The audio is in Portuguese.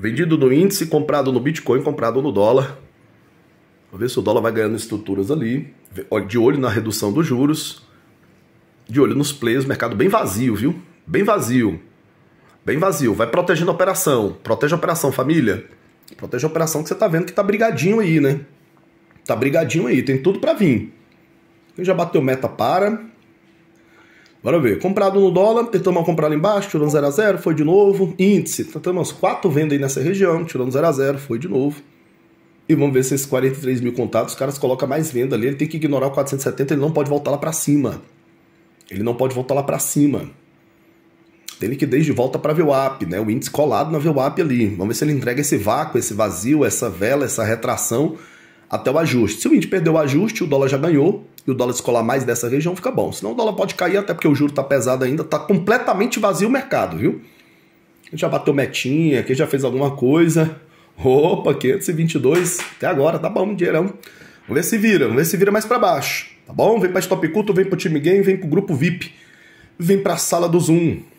Vendido no índice, comprado no Bitcoin, comprado no dólar. Vamos ver se o dólar vai ganhando estruturas ali. De olho na redução dos juros. De olho nos players, mercado bem vazio, viu? Bem vazio. Bem vazio. Vai protegendo a operação. Protege a operação, família. Protege a operação que você tá vendo que tá brigadinho aí, né? Tá brigadinho aí, tem tudo para vir. já bateu meta para. Bora ver. Comprado no dólar, tentamos comprar lá embaixo, tirando 0 a 0, foi de novo. Índice, tá tentamos umas 4 vendas aí nessa região, tirando 0 a 0, foi de novo. E vamos ver se esses 43 mil contatos, os caras colocam mais venda ali. Ele tem que ignorar o 470, ele não pode voltar lá para cima. Ele não pode voltar lá para cima. Tem liquidez de volta para a VWAP, né? O índice colado na VWAP ali. Vamos ver se ele entrega esse vácuo, esse vazio, essa vela, essa retração até o ajuste. Se o índice perdeu o ajuste, o dólar já ganhou e o dólar descolar mais dessa região, fica bom. Senão o dólar pode cair, até porque o juro está pesado ainda, está completamente vazio o mercado, viu? já bateu metinha, aqui já fez alguma coisa. Opa, 522, até agora, tá bom, dinheirão. Vamos ver se vira, vamos ver se vira mais para baixo, tá bom? Vem para Stop Culto, vem para o Time Game, vem para o Grupo VIP, vem para a sala do Zoom.